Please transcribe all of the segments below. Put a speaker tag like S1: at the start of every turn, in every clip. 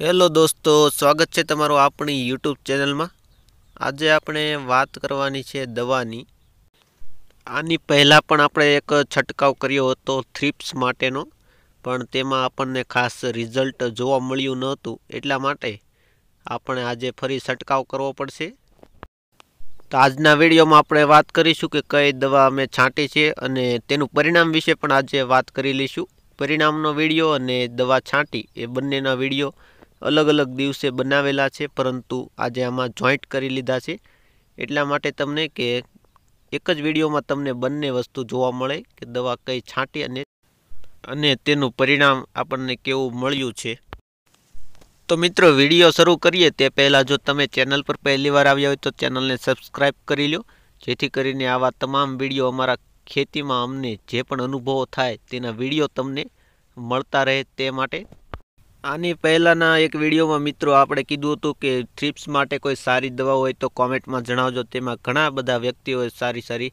S1: hello દોસ્તો સ્વાગત છે તમારું આપણી યુટ્યુબ ચેનલમાં આજે આપણે વાત કરવાની છે દવાની આની પહેલાં પણ આપણે એક છંટકાવ કર્યો હતો થ્રિપ્સ માટેનો પણ તેમાં આપણને ખાસ રિઝલ્ટ જોવા મળ્યું નહોતું એટલા માટે આપણે આજે ફરી છંટકાવ કરવો પડશે તો આજના વિડીયોમાં આપણે વાત કરીશું કે કઈ દવા અમે છાંટી છે અને તેનું પરિણામ વિશે પણ આજે વાત કરી લઈશું પરિણામનો વિડીયો અને દવા છાંટી એ બંનેના વિડીયો અલગ અલગ દિવસે બનાવેલા છે પરંતુ આજે આમાં જોઈન્ટ કરી લીધા છે એટલા માટે તમને કે એક જ વિડીયોમાં તમને બંને વસ્તુ જોવા મળે કે દવા કઈ છાંટી અને અને તેનું પરિણામ આપણને કેવું મળ્યું છે તો મિત્રો વિડીયો શરૂ કરીએ તે પહેલાં જો તમે ચેનલ પર પહેલીવાર આવ્યા હોય તો ચેનલને સબસ્ક્રાઈબ કરી લો જેથી કરીને આવા તમામ વિડીયો અમારા ખેતીમાં અમને જે પણ અનુભવો થાય તેના વિડીયો તમને મળતા રહે તે માટે આની પહેલાંના એક વિડીયોમાં મિત્રો આપણે કીધું હતું કે થ્રિપ્સ માટે કોઈ સારી દવા હોય તો કોમેન્ટમાં જણાવજો તેમાં ઘણા બધા વ્યક્તિઓએ સારી સારી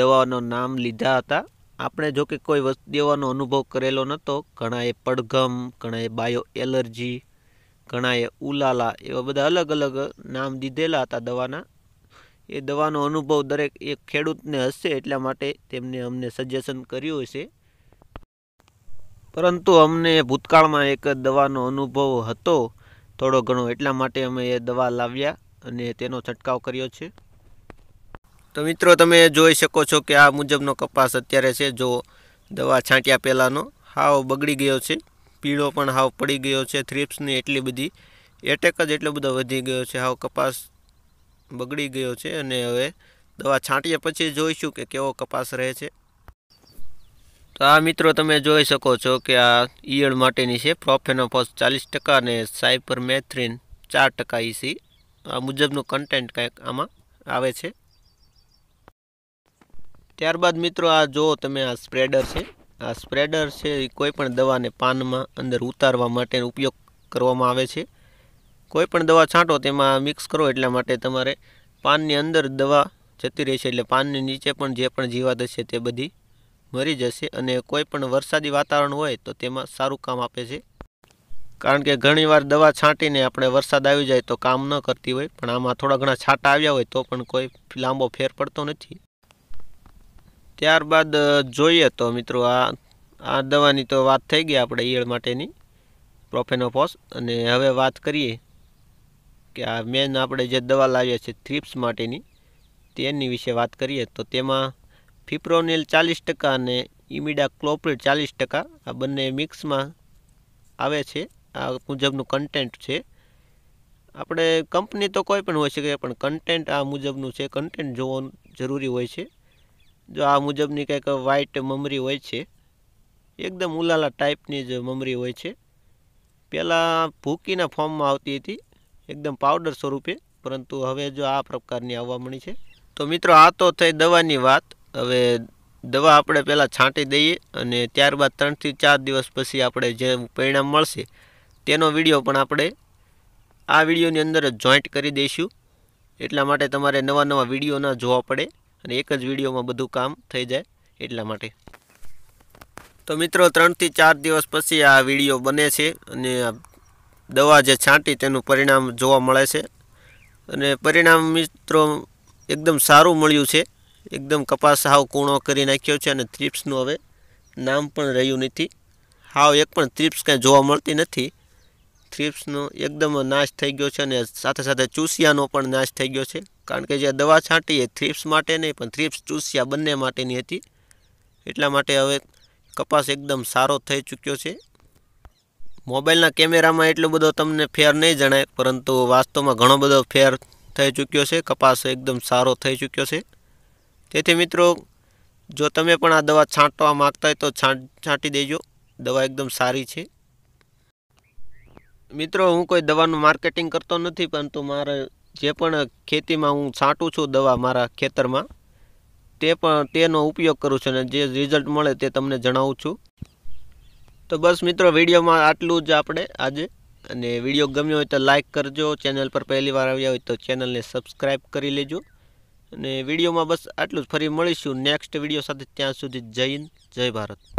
S1: દવાઓનો નામ લીધા હતા આપણે જો કે કોઈ દવાનો અનુભવ કરેલો નહોતો ઘણાએ પડઘમ ઘણાએ બાયો એલર્જી ઘણાએ ઉલાલા એવા બધા અલગ અલગ નામ દીધેલા હતા દવાના એ દવાનો અનુભવ દરેક એક ખેડૂતને હશે એટલા માટે તેમને અમને સજેશન કર્યું હશે પરંતુ અમને ભૂતકાળમાં એક દવાનો અનુભવ હતો થોડો ઘણો એટલા માટે અમે એ દવા લાવ્યા અને તેનો છંટકાવ કર્યો છે તો મિત્રો તમે જોઈ શકો છો કે આ મુજબનો કપાસ અત્યારે છે જો દવા છાંટ્યા પહેલાંનો હાવ બગડી ગયો છે પીળો પણ હાવ પડી ગયો છે થ્રિપ્સની એટલી બધી એટેક જ એટલો બધો વધી ગયો છે હાવ કપાસ બગડી ગયો છે અને હવે દવા છાંટ્યા પછી જોઈશું કે કેવો કપાસ રહે છે તો આ મિત્રો તમે જોઈ શકો છો કે આ ઈયળ માટેની છે પ્રોફેનોફોસ ચાલીસ ટકા અને સાયપર મેથ્રીન ચાર ટકા ઈસી આ મુજબનું કન્ટેન્ટ કંઈક આમાં આવે છે ત્યારબાદ મિત્રો આ જો તમે આ સ્પ્રેડર છે આ સ્પ્રેડર છે એ કોઈપણ દવાને પાનમાં અંદર ઉતારવા માટે ઉપયોગ કરવામાં આવે છે કોઈપણ દવા છાંટો તેમાં મિક્સ કરો એટલા માટે તમારે પાનની અંદર દવા જતી રહેશે એટલે પાનની નીચે પણ જે પણ જીવાત હશે તે બધી મરી જશે અને કોઈ પણ વરસાદી વાતાવરણ હોય તો તેમાં સારું કામ આપે છે કારણ કે ઘણીવાર દવા છાંટીને આપણે વરસાદ આવી જાય તો કામ ન કરતી હોય પણ આમાં થોડા ઘણા છાંટા આવ્યા હોય તો પણ કોઈ લાંબો ફેર પડતો નથી ત્યારબાદ જોઈએ તો મિત્રો આ આ દવાની તો વાત થઈ ગઈ આપણે ઈયળ માટેની પ્રોફેનોફોસ અને હવે વાત કરીએ કે આ મેન આપણે જે દવા લાવીએ છીએ થ્રીપ્સ માટેની તેની વિશે વાત કરીએ તો તેમાં ફિપ્રોનિલ ચાલીસ ટકા અને ઇમિડા ક્લોપ્રિડ ચાલીસ ટકા આ બંને મિક્સમાં આવે છે આ મુજબનું કન્ટેન્ટ છે આપણે કંપની તો કોઈ પણ હોઈ શકે પણ કન્ટેન્ટ આ મુજબનું છે કન્ટેન્ટ જોવાનું જરૂરી હોય છે જો આ મુજબની કંઈક વ્હાઇટ મમરી હોય છે એકદમ ઉલાલા ટાઈપની જ મમરી હોય છે પહેલાં ભૂકીના ફોર્મમાં આવતી હતી એકદમ પાવડર સ્વરૂપે પરંતુ હવે જો આ પ્રકારની આવવા મળી છે તો મિત્રો આ તો થઈ દવાની વાત હવે દવા આપણે પહેલાં છાંટી દઈએ અને ત્યારબાદ ત્રણથી ચાર દિવસ પછી આપણે જે પરિણામ મળશે તેનો વિડીયો પણ આપણે આ વિડીયોની અંદર જ જોઈન્ટ કરી દઈશું એટલા માટે તમારે નવા નવા વિડીયો ના જોવા પડે અને એક જ વિડીયોમાં બધું કામ થઈ જાય એટલા માટે તો મિત્રો ત્રણથી ચાર દિવસ પછી આ વિડીયો બને છે અને દવા જે છાંટી તેનું પરિણામ જોવા મળે છે અને પરિણામ મિત્રો એકદમ સારું મળ્યું છે એકદમ કપાસ હાવ કૂણો કરી નાખ્યો છે અને થ્રિપ્સનું હવે નામ પણ રહ્યું નથી હાવ એક પણ થ્રિપ્સ કાંઈ જોવા મળતી નથી થ્રિપ્સનો એકદમ નાશ થઈ ગયો છે અને સાથે સાથે ચૂસિયાનો પણ નાશ થઈ ગયો છે કારણ કે જે દવા છાંટી એ થ્રિપ્સ માટે નહીં પણ થ્રિપ્સ ચૂસિયા બંને માટેની હતી એટલા માટે હવે કપાસ એકદમ સારો થઈ ચૂક્યો છે મોબાઈલના કેમેરામાં એટલો બધો તમને ફેર નહીં જણાય પરંતુ વાસ્તવમાં ઘણો બધો ફેર થઈ ચૂક્યો છે કપાસ એકદમ સારો થઈ ચૂક્યો છે તેથી મિત્રો જો તમે પણ આ દવા છાંટવા માગતા હોય તો છાંટી દેજો દવા એકદમ સારી છે મિત્રો હું કોઈ દવાનું માર્કેટિંગ કરતો નથી પરંતુ મારે જે પણ ખેતીમાં હું છાંટું છું દવા મારા ખેતરમાં તે પણ તેનો ઉપયોગ કરું છું અને જે રિઝલ્ટ મળે તે તમને જણાવું છું તો બસ મિત્રો વિડીયોમાં આટલું જ આપણે આજે અને વિડીયો ગમ્યો હોય તો લાઇક કરજો ચેનલ પર પહેલી વાર આવ્યા હોય તો ચેનલને સબસ્ક્રાઈબ કરી લેજો અને વિડીયોમાં બસ આટલું જ ફરી મળીશું નેક્સ્ટ વિડીયો સાથે ત્યાં સુધી જય હિન્દ જય ભારત